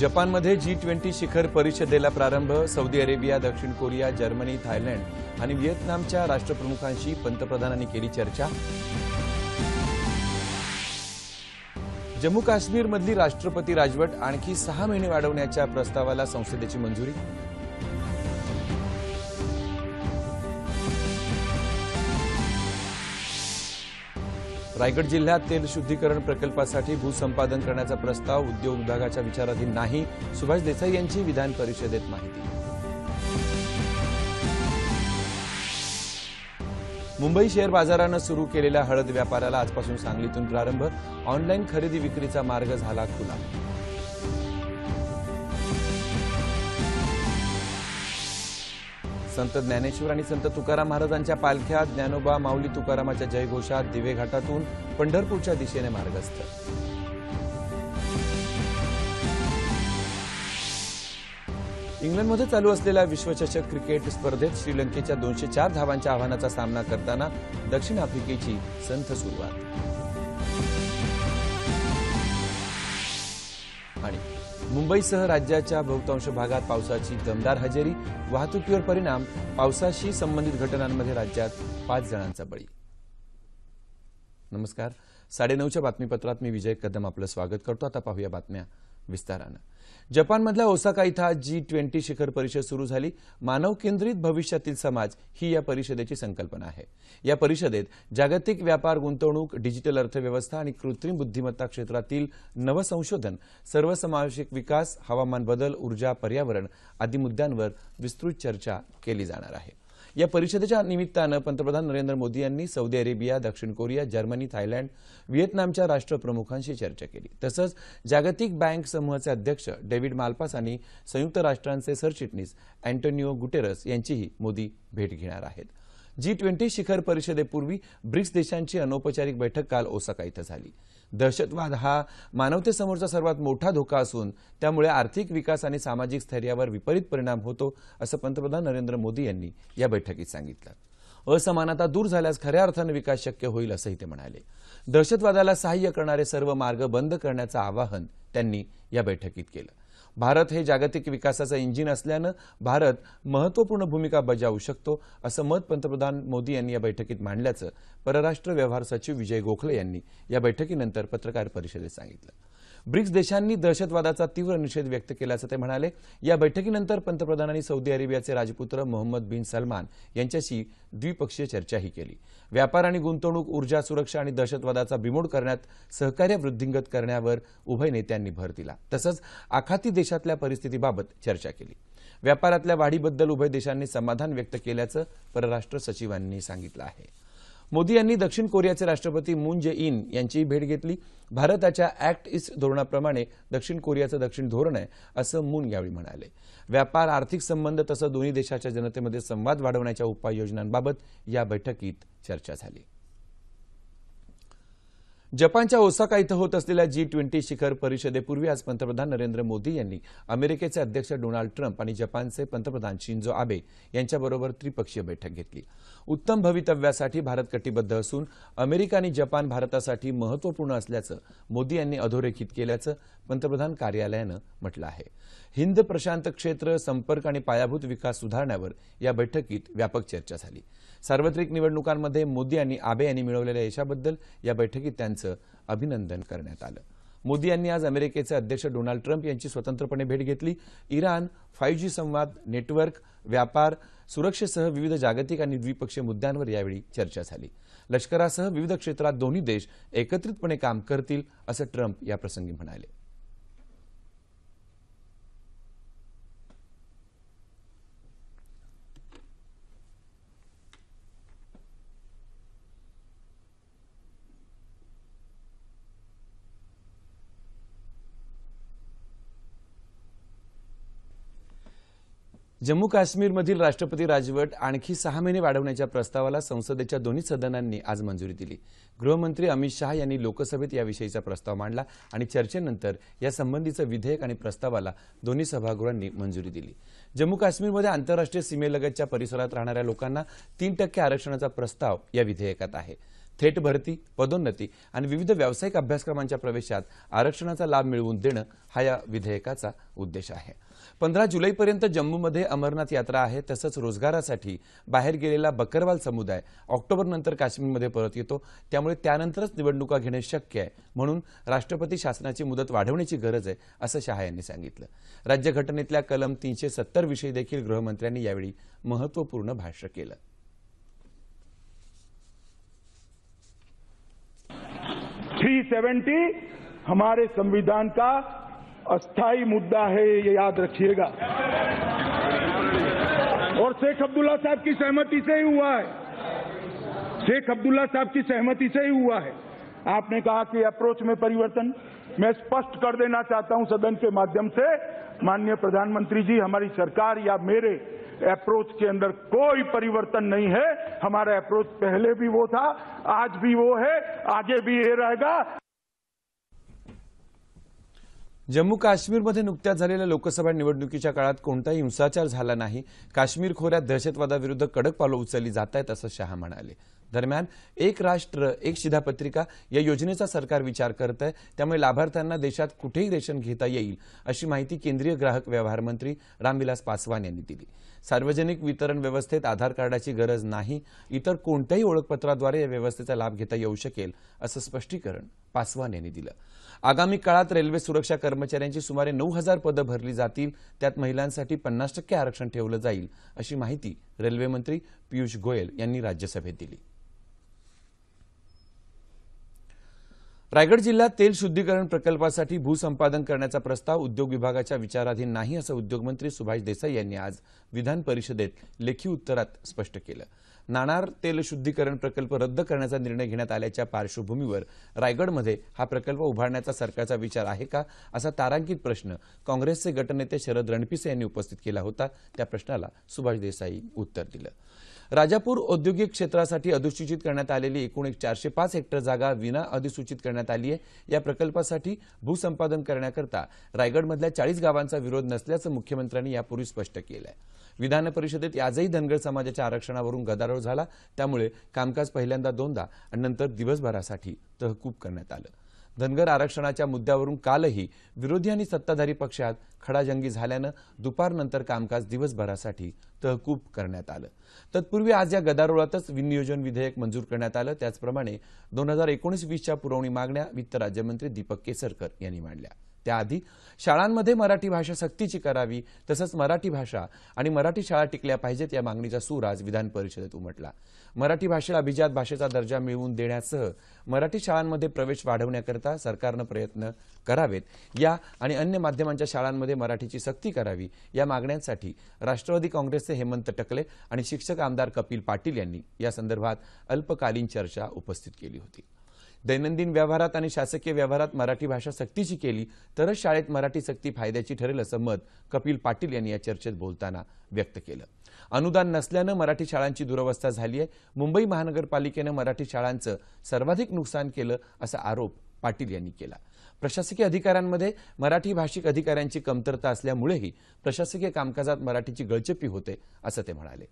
जपानमध्ये G twenty शिखर परिषदेला प्रारंभ सौदी अरेबिया दक्षिण कोरिया जर्मनी थायलंड आणि व्हिएतनामच्या राष्ट्रप्रमुखांशी पंतप्रधानांनी केली चर्चा जम्मू काश्मीरमधली राष्ट्रपती राजवट आणखी सहा महिने वाढवण्याच्या प्रस्तावाला संसदेची मंजुरी रायगड जिल्ह्यात तेल शुद्धीकरण प्रकल्पासाठी भूसंपादन करण्याचा प्रस्ताव उद्योग विभागाच्या विचाराधीन नाही सुभाष देसाई यांची विधान परिषदेत माहिती मुंबई शेअर बाजारानं सुरू केलेल्या हळद व्यापाराला आजपासून सांगलीतून प्रारंभ ऑनलाईन खरेदी विक्रीचा मार्ग झाला खुला संत ज्ञानेश्वर आणि संत तुकाराम महाराजांच्या पालख्या ज्ञानोबा माऊली तुकारामाच्या जयघोषात दिवे घाटातून पंढरपूरच्या दिशेने मार्गस्थ इंग्लंडमध्ये चालू असलेल्या विश्वचषक क्रिकेट स्पर्धेत श्रीलंकेच्या दोनशे चार धावांच्या आव्हानाचा सामना करताना दक्षिण आफ्रिकेची संथ सुरुवात मुंबईसह राज्याच्या बहुतांश भागात पावसाची दमदार हजेरी वाहतुकीवर परिणाम पावसाशी संबंधित घटनांमध्ये राज्यात पाच जणांचा बळी नमस्कार साडेनऊच्या बातमीपत्रात मी विजय कदम आपलं स्वागत करतो आता पाहूया बातम्या विस्तारानं जपानमधल्या ओसाका इथं आज जी ट्वेंटी शिखर परिषद सुरू झाली मानव केंद्रित भविष्यातील समाज ही या परिषदेची संकल्पना आहे या परिषदेत जागतिक व्यापार गुंतवणूक डिजिटल अर्थव्यवस्था आणि कृत्रिम बुद्धिमत्ता क्षेत्रातील नवसंशोधन सर्वसमावेशक विकास हवामान बदल ऊर्जा पर्यावरण आदी मुद्द्यांवर विस्तृत चर्चा केली जाणार आहे या परिषदेच्या निमित्तानं पंतप्रधान नरेंद्र मोदी यांनी सौदी अरेबिया दक्षिण कोरिया जर्मनी थायलंड व्हिएतनामच्या राष्ट्रप्रमुखांशी चर्चा केली तसंच जागतिक बँक समूहाचे अध्यक्ष डेव्हिड मालपास आणि संयुक्त राष्ट्रांचे सरचिटणीस अँटोनिओ गुटेरस यांचीही मोदी भेट घेणार आहेत जी ट्वेंटी शिखर परिषदेपूर्वी ब्रिक्स देशांची अनौपचारिक बैठक काल ओसाका इथं झाली दहशतवाद हा मानवतेसमोरचा सर्वात मोठा धोका असून त्यामुळे आर्थिक विकास आणि सामाजिक स्थैर्यावर विपरीत परिणाम होतो असं पंतप्रधान नरेंद्र मोदी यांनी या बैठकीत सांगितलं असमानता दूर झाल्यास खऱ्या अर्थानं विकास शक्य होईल असंही ते म्हणाले दहशतवादाला सहाय्य करणारे सर्व मार्ग बंद करण्याचं आवाहन त्यांनी या बैठकीत केलं भारत हे जागतिक विकासाचं इंजिन असल्यानं भारत महत्त्वपूर्ण भूमिका बजावू शकतो असं मत पंतप्रधान मोदी यांनी या बैठकीत मांडल्याचं परराष्ट्र व्यवहार सचिव विजय गोखले यांनी या बैठकीनंतर पत्रकार परिषदेत सांगितलं ब्रिक्स देशांनी दहशतवादाचा तीव्र निषेध व्यक्त केल्याचं ते म्हणाले या बैठकीनंतर पंतप्रधानांनी सौदी अरेबियाचे राजपुत्र मोहम्मद बिन सलमान यांच्याशी द्विपक्षीय चर्चाही केली व्यापार आणि गुंतवणूक ऊर्जा सुरक्षा आणि दहशतवादाचा बिमोड करण्यात सहकार्य वृद्धिंगत करण्यावर उभय नेत्यांनी भर दिला तसंच आखाती देशातल्या परिस्थितीबाबत चर्चा केली व्यापारातल्या वाढीबद्दल उभय देशांनी समाधान व्यक्त केल्याचं परराष्ट्र सचिवांनी सांगितलं आहे मोदी यांनी दक्षिण कोरियाचे राष्ट्रपती मून जे इन यांचीही भेट घेतली भारताच्या ऍक्ट इस्ट धोरणाप्रमाणे दक्षिण कोरियाचं दक्षिण धोरण आहे असं मून यावेळी म्हणाले व्यापार आर्थिक संबंध तसं दोन्ही देशाच्या जनतेमध्ये संवाद वाढवण्याच्या उपाययोजनांबाबत या बैठकीत चर्चा झाली जपानच्या ओसाका इथं होत असलेल्या जी ट्वेंटी शिखर परिषदेपूर्वी आज पंतप्रधान नरेंद्र मोदी यांनी अमेरिकेचे अध्यक्ष डोनाल्ड ट्रम्प आणि जपानचे पंतप्रधान शिंजो आबे यांच्याबरोबर त्रिपक्षीय बैठक घेतली उत्तम भवितव्यासाठी भारत कटिबद्ध असून अमेरिका आणि जपान भारतासाठी महत्वपूर्ण असल्याचं मोदी यांनी अधोरेखित केल्याचं पंतप्रधान कार्यालयानं म्हटलं आहे हिंद प्रशांत क्षेत्र संपर्क आणि पायाभूत विकास सुधारण्यावर या बैठकीत व्यापक चर्चा झाली सार्वत्रिक निवडणुकांमध्ये मोदी आणि आबे यांनी मिळवलेल्या यशाबद्दल या बैठकीत त्यांचं अभिनंदन करण्यात आलं मोदी यांनी आज अमेरिकेचे अध्यक्ष डोनाल्ड ट्रम्प यांची स्वतंत्रपणे भेट घेतली इराण फाईव्ह जी संवाद नेटवर्क व्यापार सुरक्षेसह विविध जागतिक आणि द्विपक्षीय मुद्द्यांवर यावेळी चर्चा झाली लष्करासह विविध क्षेत्रात दोन्ही देश एकत्रितपणे काम करतील असं ट्रम्प याप्रसंगी म्हणाले जम्मू काश्मीरमधील राष्ट्रपती राजवट आणखी सहा महिने वाढवण्याच्या प्रस्तावाला संसदेच्या दोन्ही सदनांनी आज मंजुरी दिली गृहमंत्री अमित शहा यांनी लोकसभेत याविषयीचा प्रस्ताव मांडला आणि चर्चेनंतर यासंबंधीचं विधेयक आणि प्रस्तावाला दोन्ही सभागृहांनी मंजुरी दिली जम्मू काश्मीरमध्ये आंतरराष्ट्रीय सीमेलगतच्या परिसरात राहणाऱ्या लोकांना तीन टक्के आरक्षणाचा प्रस्ताव या विधेयकात आहे थेट भरती पदोन्नती आणि विविध व्यावसायिक अभ्यासक्रमांच्या प्रवेशात आरक्षणाचा लाभ मिळवून देणं हा या विधेयकाचा उद्देश आहे पंधरा जुलैपर्यंत जम्मूमध्ये अमरनाथ यात्रा आहे तसंच रोजगारासाठी बाहेर गेलेला बकरवाल समुदाय ऑक्टोबरनंतर काश्मीरमध्ये परत येतो त्यामुळे त्यानंतरच निवडणुका घेणे शक्य आहे म्हणून राष्ट्रपती शासनाची मुदत वाढवण्याची गरज आहे असं शहा यांनी सांगितलं राज्यघटनेतल्या कलम तीनशे सत्तर विषयी देखील गृहमंत्र्यांनी यावेळी महत्त्वपूर्ण भाष्य केलं थ्री सेव्हन्टी हमारे संविधान का अस्थाई मुद्दा है ये याद रखिएगा और शेख अब्दुल्ला साहब की सहमति से ही हुआ है शेख अब्दुल्ला साहब की सहमति से ही हुआ है आपने कहा कि अप्रोच में परिवर्तन मैं स्पष्ट कर देना चाहता हूं सदन के माध्यम से माननीय प्रधानमंत्री जी हमारी सरकार या मेरे अप्रोच के अंदर कोई परिवर्तन नहीं है हमारा अप्रोच पहले भी वो था आज भी वो है आगे भी ये रहेगा जम्मू काश्मीरमध्ये नुकत्याच झालेल्या लोकसभा निवडणुकीच्या काळात कोणताही हिंसाचार झाला नाही काश्मीर खोऱ्यात दहशतवादाविरुद्ध कडक पावलं उचलली जात आहेत असं शहा म्हणाले दरम्यान एक राष्ट्र एक शिधापत्रिका या योजनेचा सरकार विचार करत आहे त्यामुळे लाभार्थ्यांना देशात कुठेही रेशन घेता येईल अशी माहिती केंद्रीय ग्राहक व्यवहार मंत्री रामविलास पासवान यांनी दिली सार्वजनिक वितरण व्यवस्थेत आधार कार्डाची गरज नाही इतर कोणत्याही ओळखपत्राद्वारे या व्यवस्थेचा लाभ घेता येऊ शकेल असं स्पष्टीकरण पासवान यांनी दिलं आगामी काळात रेल्वे सुरक्षा कर्मचाऱ्यांची सुमारे नऊ हजार पदं भरली जातील त्यात महिलांसाठी पन्नास टक्के आरक्षण ठेवलं जाईल अशी माहिती रेल्वेमंत्री पियुष गोयल यांनी राज्यसभेत दिली रायगड जिल्ह्यात तेल शुद्धीकरण प्रकल्पासाठी भूसंपादन करण्याचा प्रस्ताव उद्योग विभागाच्या विचाराधीन नाही असं उद्योगमंत्री सुभाष देसाई यांनी आज विधान परिषदेत लेखी उत्तरात स्पष्ट केलं नाणार तेल शुद्धीकरण प्रकल्प रद्द करण्याचा निर्णय घेण्यात आल्याच्या पार्श्वभूमीवर रायगडमध्ये हा प्रकल्प उभारण्याचा सरकारचा विचार आहे का असा तारांकित प्रश्न काँग्रेसचे गटनेते शरद रणपिसे यांनी उपस्थित केला होता त्या प्रश्नाला सुभाष देसाई उत्तर दिलं राजापूर औद्योगिक क्षेत्रासाठी अधिसूचित करण्यात आलेली एकूण एक चारशे पाच हेक्टर जागा विना अधिसूचित करण्यात आली आहे या प्रकल्पासाठी भूसंपादन करण्याकरता रायगडमधल्या चाळीस गावांचा विरोध नसल्याचं मुख्यमंत्र्यांनी यापूर्वी स्पष्ट केलं आहे विधान परिषदेत आजही धनगर समाजाच्या आरक्षणावरून गदारोळ झाला त्यामुळे कामकाज पहिल्यांदा दोनदा आणि नंतर दिवसभरासाठी तहकूब करण्यात आलं धनगर आरक्षणाच्या मुद्द्यावरून कालही विरोधी आणि सत्ताधारी पक्षात खडाजंगी झाल्यानं दुपारनंतर कामकाज दिवसभरासाठी तहकूब करण्यात आलं तत्पूर्वी आज या गदारोळातच विनियोजन विधेयक मंजूर करण्यात आलं त्याचप्रमाणे दोन हजार एकोणीस वीसच्या पुरवणी मागण्या वित्त राज्यमंत्री दीपक केसरकर यांनी मांडल्या त्याआधी शाळांमध्ये मराठी भाषा सक्तीची करावी तसंच मराठी भाषा आणि मराठी शाळा टिकल्या पाहिजेत या मागणीचा सूर आज विधान परिषदेत उमटला मराठी भाषेला अभिजात भाषेचा दर्जा मिळवून देण्यासह मराठी शाळांमध्ये प्रवेश वाढवण्याकरता सरकारनं प्रयत्न करावेत या आणि अन्य माध्यमांच्या शाळांमध्ये मराठीची सक्ती करावी या मागण्यांसाठी राष्ट्रवादी काँग्रेसचे हेमंत टकले आणि शिक्षक आमदार कपिल पाटील यांनी या संदर्भात अल्पकालीन चर्चा उपस्थित केली होती दैनंदिन व्यवहारात आणि शासकीय व्यवहारात मराठी भाषा सक्तीची केली तरच शाळेत मराठी सक्ती फायद्याची ठरेल असं मत कपिल पाटील यांनी या चर्चेत बोलताना व्यक्त केलं अनुदान नसल्यानं मराठी शाळांची दुरवस्था झाली आहे मुंबई महानगरपालिकेनं मराठी शाळांचं सर्वाधिक नुकसान केलं असा आरोप पाटील यांनी केला प्रशासकीय अधिकाऱ्यांमध्ये मराठी भाषिक अधिकाऱ्यांची कमतरता असल्यामुळेही प्रशासकीय कामकाजात मराठीची गळचेपी होते असं ते म्हणाले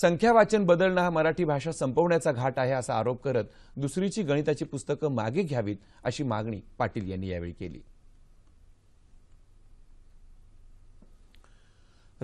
संख्यावाचन बदलणं हा मराठी भाषा संपवण्याचा घाट आहे असा आरोप करत दुसरीची गणिताची पुस्तकं मागे घ्यावीत अशी मागणी पाटील यांनी यावेळी केली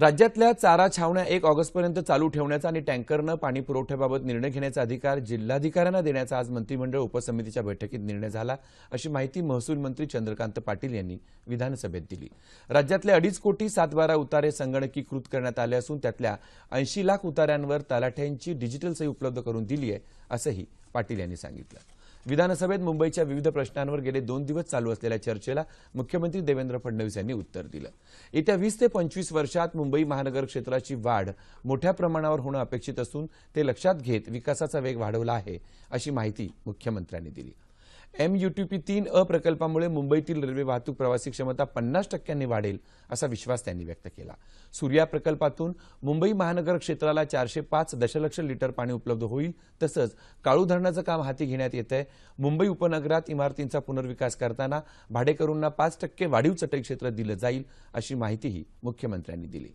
राज्यातल्या चारा छावण्या एक ऑगस्टपर्यंत चालू ठेवण्याचा आणि टँकरनं पाणी पुरवठ्याबाबत निर्णय घेण्याचा अधिकार जिल्हाधिकाऱ्यांना देण्याचा आज मंत्रिमंडळ उपसमितीच्या बैठकीत निर्णय झाला अशी माहिती महसूल मंत्री चंद्रकांत पाटील यांनी विधानसभेत दिली राज्यातले अडीच कोटी सातबारा उतारे संगणकीकृत करण्यात आले असून त्यातल्या ऐंशी लाख उताऱ्यांवर तलाठ्यांची डिजिटल सही उपलब्ध करून दिली आहे असंही पाटील यांनी सांगितलं विधानसभेत मुंबईच्या विविध प्रश्नांवर गेले दोन दिवस चालू असलेल्या चर्चेला मुख्यमंत्री देवेंद्र फडणवीस यांनी उत्तर दिलं येत्या वीस ते पंचवीस वर्षात मुंबई महानगर क्षेत्राची वाढ मोठ्या प्रमाणावर होणं अपेक्षित असून ते लक्षात घेत विकासाचा वेग वाढवला आहे अशी माहिती मुख्यमंत्र्यांनी दिली एम यूटीपी तीन अ मुंबईतील रेल्वे वाहतूक प्रवासी क्षमता पन्नास टक्क्यांनी वाढेल असा विश्वास त्यांनी व्यक्त केला सूर्या प्रकल्पातून मुंबई महानगर क्षेत्राला चारशे पाच दशलक्ष लिटर पाणी उपलब्ध होईल तसंच काळू धरणाचं काम हाती घेण्यात येत आहे मुंबई उपनगरात इमारतींचा पुनर्विकास करताना भाडेकरूंना पाच टक्के वाढीव चटई क्षेत्र दिलं जाईल अशी माहितीही मुख्यमंत्र्यांनी दिली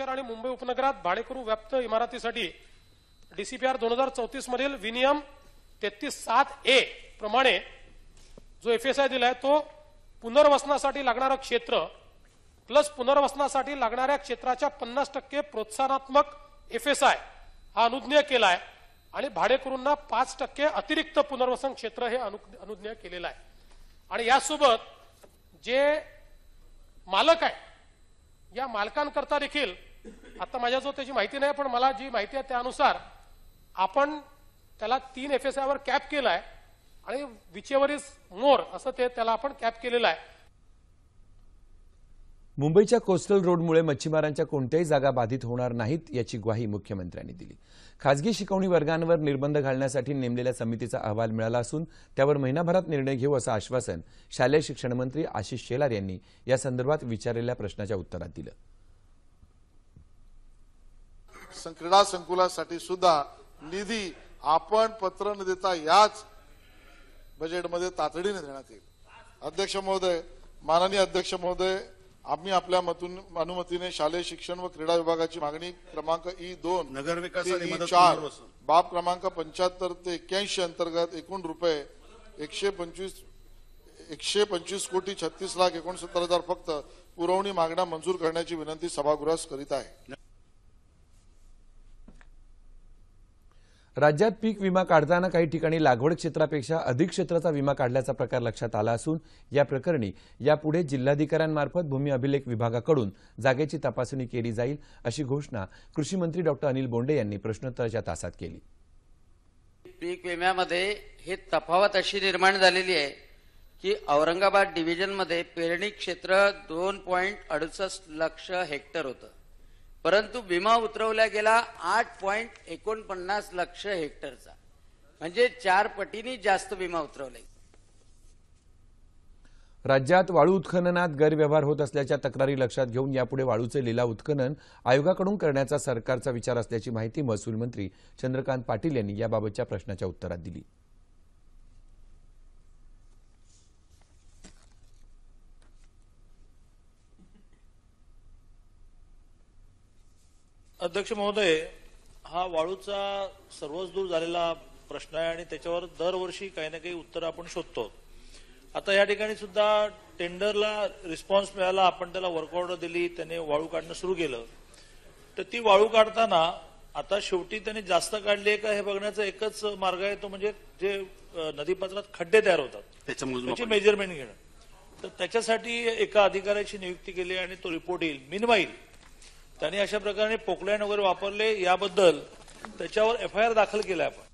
शहर आणि मुंबई उपनगरात भाडेकरू व्याप्त इमारतीसाठी डीसीपीआर दोन हजार चौतीस मधील विनियम तेहतीस सात ए प्रमाणे जो एफ एस दिलाय तो पुनर्वसनासाठी लागणारं क्षेत्र प्लस पुनर्वसनासाठी लागणाऱ्या क्षेत्राच्या पन्नास टक्के प्रोत्साहनात्मक एफ एस आय हा अनुज्ञेय केलाय आणि भाडेकरूंना पाच टक्के अतिरिक्त पुनर्वसन क्षेत्र हे अनुज्ञेय केलेलं आहे आणि यासोबत जे मालक आहे या मालकांकरता देखील आता माझ्याजवळ त्याची माहिती नाही पण मला जी माहिती आहे त्यानुसार आपण त्याला तीन एफ एस कॅप केलाय आहे आणि विचेवर इज मोर असं ते त्याला आपण कॅप केलेलं आहे मुंबईच्या कोस्टल रोडमुळे मच्छीमारांच्या कोणत्याही जागा बाधित होणार नाहीत याची ग्वाही मुख्यमंत्र्यांनी दिली खाजगी शिकवणी वर्गांवर निर्बंध घालण्यासाठी नेमलेल्या समितीचा अहवाल मिळाला असून त्यावर महिनाभरात निर्णय घेऊ असं आश्वासन शालेय शिक्षण मंत्री आशिष शेलार यांनी यासंदर्भात विचारलेल्या प्रश्नाच्या उत्तरात दिलं क्रीडा संकुलासाठी सुद्धा निधी आपण पत्र न देता याच बजेटमध्ये तातडीने देण्यात येईल अध्यक्ष महोदय माननीय अध्यक्ष महोदय आम्ही आपल्या अनुमतीने शालेय शिक्षण व क्रीडा विभागाची मागणी क्रमांक ई दोन नगरविकास चार बाब क्रमांक पंच्याहत्तर ते एक्क्याऐंशी अंतर्गत एकूण रुपये एकशे पंचवीस एकशे पंचवीस कोटी छत्तीस लाख एकोणसत्तर हजार फक्त पुरवणी मागण्या मंजूर करण्याची विनंती सभागृहास करीत आहे राज्यात पीक विमा काढताना काही ठिकाणी लागवड क्षेत्रापेक्षा अधिक क्षेत्राचा विमा काढल्याचा प्रकार लक्षात आला असून या प्रकरणी यापुढे जिल्हाधिकाऱ्यांमार्फत भूमी अभिलेख विभागाकडून जागेची तपासणी केली जाईल अशी घोषणा कृषी मंत्री डॉक्टर अनिल बोंडे यांनी प्रश्नोत्तराच्या तासात केली पीक विम्यामध्ये ही तफावत अशी निर्माण झालेली आहे की औरंगाबाद डिव्हिजनमध्ये पेरणी क्षेत्र दोन पॉईंट अडुसष्ट लक्ष हेक्टर होतं परंतु विमा उतरवला गेला आठ पॉइंट एकोणपन्नास लक्ष हेक्टरचा म्हणजे चार पटीने जास्त विमा उतरवला राज्यात वाळू उत्खननात गैरव्यवहार होत असल्याच्या तक्रारी लक्षात घेऊन यापुढे वाळूचे लिला उत्खनन आयोगाकडून करण्याचा सरकारचा विचार असल्याची माहिती महसूल मंत्री चंद्रकांत पाटील यांनी याबाबतच्या प्रश्नाच्या उत्तरात दिली अध्यक्ष महोदय हा वाळूचा सर्वच दूर झालेला प्रश्न आहे आणि त्याच्यावर दरवर्षी काही ना काही उत्तर आपण शोधतो आता या ठिकाणी सुद्धा टेंडरला रिस्पॉन्स मिळाला आपण त्याला वर्क ऑर्डर दिली त्याने वाळू काढणं सुरू केलं तर ती वाळू काढताना आता शेवटी त्याने जास्त काढली आहे का हे बघण्याचा एकच मार्ग आहे तो म्हणजे जे नदीपात्रात खड्डे तयार होतात त्याची मेजरमेंट घेणं तर त्याच्यासाठी एका अधिकाऱ्याची नियुक्ती केली आणि तो रिपोर्ट येईल मिनवाईल त्यांनी अशा प्रकारे पोकलँड वगैरे वापरले याबद्दल त्याच्यावर एफ आय आर दाखल केला आपण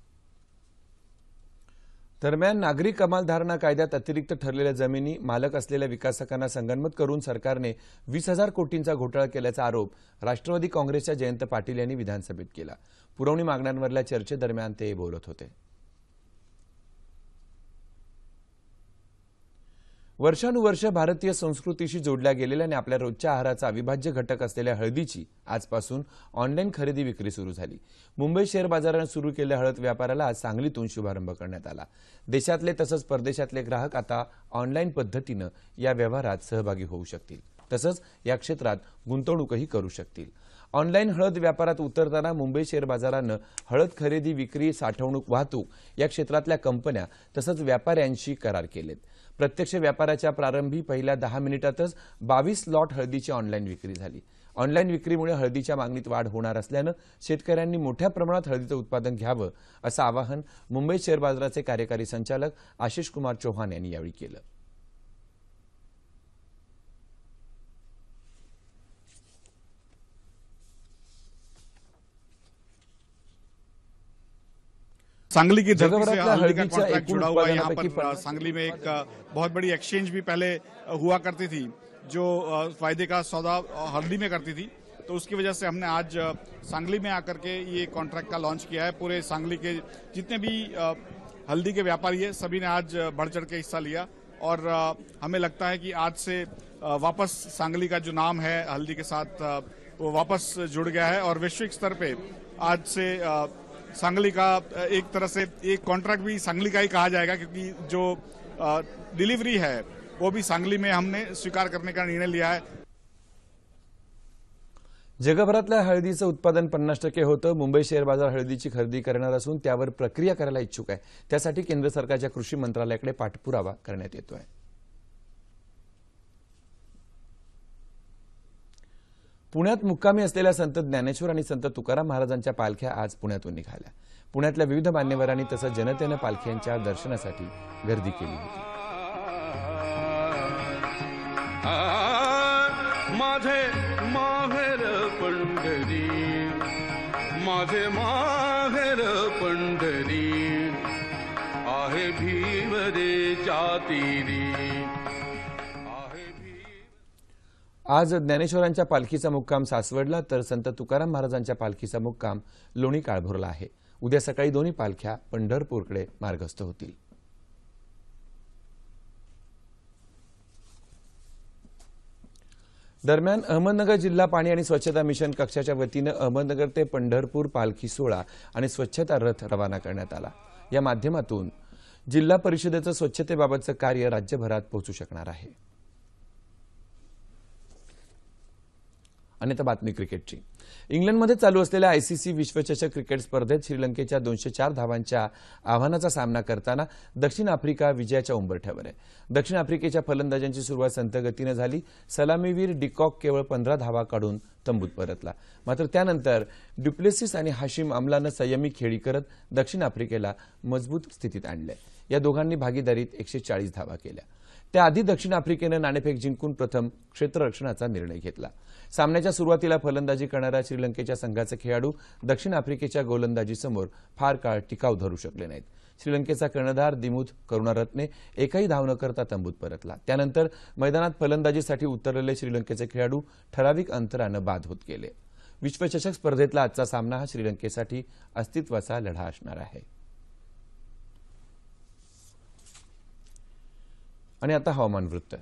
दरम्यान नागरी कमालधारणा कायद्यात अतिरिक्त ठरलेल्या जमिनी मालक असलेल्या विकासकांना संगनमत करून सरकारने वीस हजार कोटींचा घोटाळा केल्याचा आरोप राष्ट्रवादी काँग्रेसच्या जयंत पाटील यांनी विधानसभेत केला पुरवणी मागण्यांवरल्या चर्चेदरम्यान ते बोलत होते वर्षानुवर्ष भारतीय संस्कृतीशी जोडल्या गेलेल्या आणि आपल्या रोजच्या आहाराचा अविभाज्य घटक असलेल्या हळदीची आजपासून ऑनलाईन खरेदी विक्री सुरू झाली मुंबई शेअर बाजारानं सुरू केलेल्या हळद व्यापाराला आज सांगलीतून शुभारंभ करण्यात आला देशातले तसंच परदेशातले ग्राहक आता ऑनलाईन पद्धतीनं या व्यवहारात सहभागी होऊ शकतील तसंच या क्षेत्रात गुंतवणूकही करू शकतील ऑनलाईन हळद व्यापारात उतरताना मुंबई शेअर बाजारानं हळद खरेदी विक्री साठवणूक वाहतूक या क्षेत्रातल्या कंपन्या तसंच व्यापाऱ्यांशी करार केलेत प्रत्यक्ष व्यापाराच्या प्रारंभी पहिल्या दहा मिनिटातच बावीस लॉट हळदीची ऑनलाईन विक्री झाली ऑनलाईन विक्रीमुळे हळदीच्या मागणीत वाढ होणार असल्यानं शेतकऱ्यांनी मोठ्या प्रमाणात हळदीचं उत्पादन घ्यावं असं आवाहन मुंबई शेअर बाजाराचे कार्यकारी संचालक आशिष कुमार चौहान यांनी यावेळी केलं सांगली की धरती से हल्दी का जुड़ा हुआ यहाँ पर सांगली में एक बहुत बड़ी एक्सचेंज भी पहले हुआ करती थी जो फायदे का सौदा हल्दी में करती थी तो उसकी वजह से हमने आज सांगली में आकर के ये कॉन्ट्रैक्ट का लॉन्च किया है पूरे सांगली के जितने भी हल्दी के व्यापारी है सभी ने आज बढ़ चढ़ के हिस्सा लिया और हमें लगता है कि आज से वापस सांगली का जो नाम है हल्दी के साथ वो वापस जुड़ गया है और वैश्विक स्तर पे आज से सांगली का एक तरह से एक कॉन्ट्रैक्ट भी सांगली का ही कहा जाएगा क्योंकि जो डिलीवरी है वो भी सांगली में हमने स्वीकार करने का निर्णय लिया है जगभरातल्या हळदीचं उत्पादन पन्नास टक्के होतं मुंबई शेअर बाजार हळदीची खरेदी करणार असून त्यावर प्रक्रिया करायला इच्छुक आहे त्यासाठी केंद्र सरकारच्या कृषी मंत्रालयाकडे पाठपुरावा करण्यात येतो आहे पुण्यात मुक्कामी असलेल्या संत ज्ञानेश्वर आणि संत तुकाराम महाराजांच्या पालख्या आज पुण्यातून निघाल्या पुण्यातल्या विविध मान्यवरांनी तसंच जनतेनं पालख्यांच्या दर्शनासाठी गर्दी केली होती माझे माहेर माझे आज ज्ञानेश्वरांच्या पालखीचा मुक्काम सासवडला तर संत तुकाराम महाराजांच्या पालखीचा मुक्काम लोणी काळभोरला आहे उद्या सकाळी दोन्ही पालख्या पंढरपूरकडे मार्गस्थ होतील दरम्यान अहमदनगर जिल्हा पाणी आणि स्वच्छता मिशन कक्षाच्या वतीनं अहमदनगर ते पंढरपूर पालखी सोहळा आणि स्वच्छता रथ रवाना करण्यात आला या माध्यमातून जिल्हा परिषदेचं स्वच्छतेबाबतचं कार्य राज्यभरात पोहोचू शकणार आहे आणि बातमी क्रिकेटची इंग्लंडमध्ये चालू असलेल्या आयसीसी विश्वचषक क्रिकेट स्पर्धेत श्रीलंकेच्या दोनशे चार धावांच्या आव्हानाचा सामना करताना दक्षिण आफ्रिका विजयाच्या उंबरठ्यावर आहे दक्षिण आफ्रिकेच्या फलंदाजांची सुरुवात संथगतीनं झाली सलामीवीर डिकॉक केवळ पंधरा धावा काढून तंबूत परतला मात्र त्यानंतर ड्युप्लेसिस आणि हाशिम अमलानं संयमी खेळी करत दक्षिण आफ्रिकेला मजबूत स्थितीत आणले या दोघांनी भागीदारीत एकशे चाळीस धावा केल्या त्याआधी दक्षिण आफ्रिकेनं नाणेफेक जिंकून प्रथम क्षेत्ररक्षणाचा निर्णय घेतला सामन्याच्या सुरुवातीला फलंदाजी करणाऱ्या श्रीलंकेच्या संघाचा खेळाडू दक्षिण आफ्रिकेच्या गोलंदाजीसमोर फार काळ टिकाव धरू शकले नाहीत श्रीलंकेचा कर्णधार दिमुथ करुणारत्ने एकही धाव न करता तंबूत परतला त्यानंतर मैदानात फलंदाजीसाठी उतरलेले श्रीलंकेचे खेळाडू ठराविक अंतरानं बाद होत गेले विश्वचषक स्पर्धेतला आजचा सामना हा श्रीलंकेसाठी अस्तित्वाचा लढा असणार आहे आणि आता हवामान वृत्त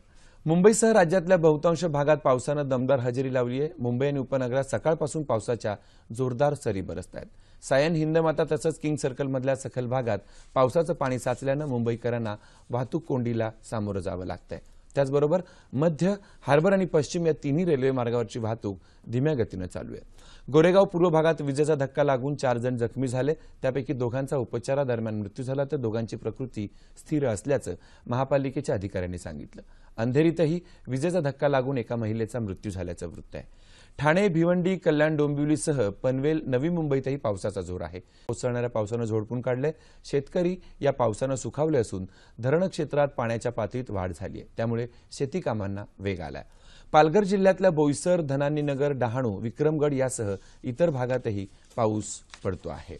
मुंबईसह राज्यातल्या बहुतांश भागात पावसानं दमदार हजेरी लावली आहे मुंबई आणि उपनगरात सकाळपासून पावसाच्या जोरदार सरी बरसत आहेत सायन हिंदमाता तसंच किंग सर्कलमधल्या सखल भागात पावसाचं पाणी साचल्यानं मुंबईकरांना वाहतूक कोंडीला सामोरं जावं आहे त्याचबरोबर मध्य हार्बर आणि पश्चिम या तिन्ही रेल्वे मार्गावरची वाहतूक धीम्या गतीनं चालू आहे गोरेगाव पूर्व भागात विजेचा धक्का लागून चार जण जखमी झाले त्यापैकी दोघांचा उपचारादरम्यान मृत्यू झाला तर दोघांची प्रकृती स्थिर असल्याचं महापालिकेच्या अधिकाऱ्यांनी सांगितलं अंधेरीतही विजेचा धक्का लागून एका महिलेचा मृत्यू झाल्याचं वृत्त आहे ठाणे भिवंडी कल्याण डोंबिवलीसह पनवेल नवी मुंबईतही पावसाचा जोर आहे कोसळणाऱ्या पावसानं झोडपून काढले शेतकरी या पावसानं सुखावले असून धरण क्षेत्रात पाण्याच्या पातळीत वाढ झाली आहे त्यामुळे शेती कामांना वेग आला आहे पालघर जिल्ह्यातल्या बोईसर धनानीनगर डहाणू विक्रमगड यासह इतर भागातही पाऊस पडतो आहे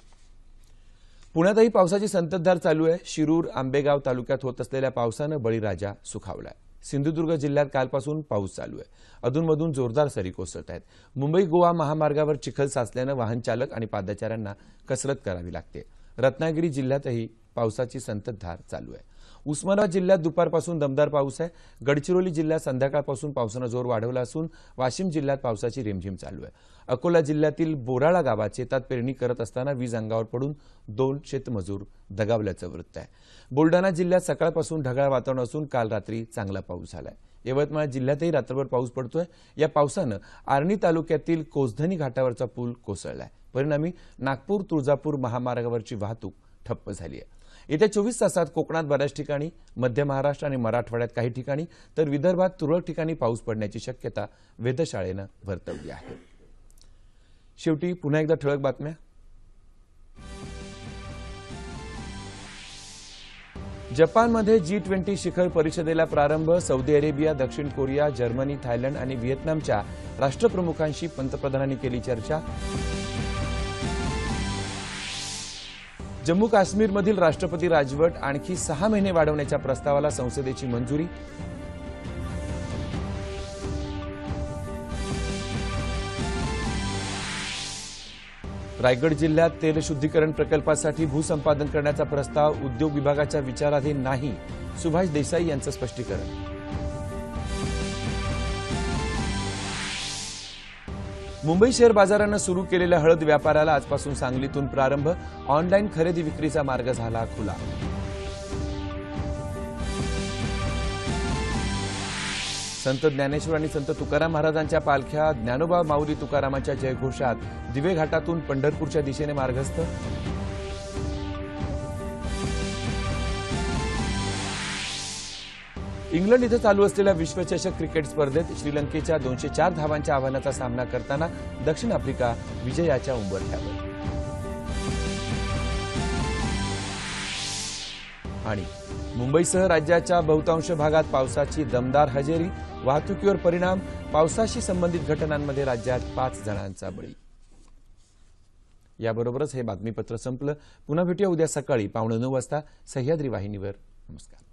पुण्यातही पावसाची संततधार चालू आहे शिरूर आंबेगाव तालुक्यात होत असलेल्या पावसानं बळीराजा सुखावला सिंधुदुर्ग जिल्ह्यात कालपासून पाऊस चालू आहे अधूनमधून जोरदार सरी कोसळत आहेत मुंबई गोवा महामार्गावर चिखल साचल्यानं वाहनचालक आणि पादचाऱ्यांना कसरत करावी लागते रत्नागिरी जिल्ह्यातही पावसाची संततधार चालू आहे उस्मानाबाद जिल्ह्यात दुपारपासून दमदार पाऊस आहे गडचिरोली जिल्ह्यात संध्याकाळपासून पावसानं जोर वाढवला असून वाशिम जिल्ह्यात पावसाची रिमझिम चालू आहे अकोला जिल्ह्यातील बोराळा गावात शेतात पेरणी करत असताना वीज अंगावर पडून दोन शेतमजूर दगावल्याचं वृत्त आहे बुलडाणा जिल्ह्यात सकाळपासून ढगाळ वातावरण असून काल रात्री चांगला पाऊस झाला आहे यवतमाळ जिल्ह्यातही रात्रभर पाऊस पडतोय या पावसानं आर्णी तालुक्यातील कोसधनी घाटावरचा पूल कोसळला आहे परिणामी नागपूर तुळजापूर महामार्गावरची वाहतूक ठप्प झाली आहे येत्या चोवीस तासात कोकणात बऱ्याच ठिकाणी मध्य महाराष्ट्र आणि मराठवाड्यात काही ठिकाणी तर विदर्भात तुरळक ठिकाणी पाऊस पडण्याची शक्यता वेधशाळेनं वर्तवली आहे शेवटी पुन्हा एकदा ठळक बातम्या जपानमध्ये जी ट्वेंटी शिखर परिषदेला प्रारंभ सौदी अरेबिया दक्षिण कोरिया जर्मनी थायलंड आणि व्हिएतनामच्या राष्ट्रप्रमुखांशी पंतप्रधानांनी केली चर्चा जम्मू काश्मीरमधील राष्ट्रपती राजवट आणखी सहा महिने वाढवण्याच्या प्रस्तावाला संसदेची मंजुरी रायगड जिल्ह्यात तेल शुद्धीकरण प्रकल्पासाठी भूसंपादन करण्याचा प्रस्ताव उद्योग विभागाच्या विचाराधीन नाही सुभाष देसाई यांचं स्पष्टीकरण मुंबई शेअर बाजारानं सुरू केलेल्या हळद व्यापाराला आजपासून सांगलीतून प्रारंभ ऑनलाईन खरेदी विक्रीचा मार्ग झाला खुला संत ज्ञानेश्वर आणि संत तुकाराम महाराजांच्या पालख्या ज्ञानोबा माऊली तुकारामाच्या जयघोषात दिवेघाटातून पंढरपूरच्या दिशेने मार्गस्थ इंग्लंड इथं चालू असलेल्या विश्वचषक क्रिकेट स्पर्धेत श्रीलंकेच्या दोनशे चार धावांच्या आव्हानाचा सामना करताना दक्षिण आफ्रिका विजयाच्या उंबरठ्यावर आणि मुंबईसह राज्याच्या बहुतांश भागात पावसाची दमदार हजेरी वाहतुकीवर परिणाम पावसाशी संबंधित घटनांमध्ये राज्यात पाच जणांचा बळी याबरोबरच हे बातमीपत्र संपलं पुन्हा भेटूया उद्या सकाळी पावणे नऊ वाजता सह्याद्री वाहिनीवर नमस्कार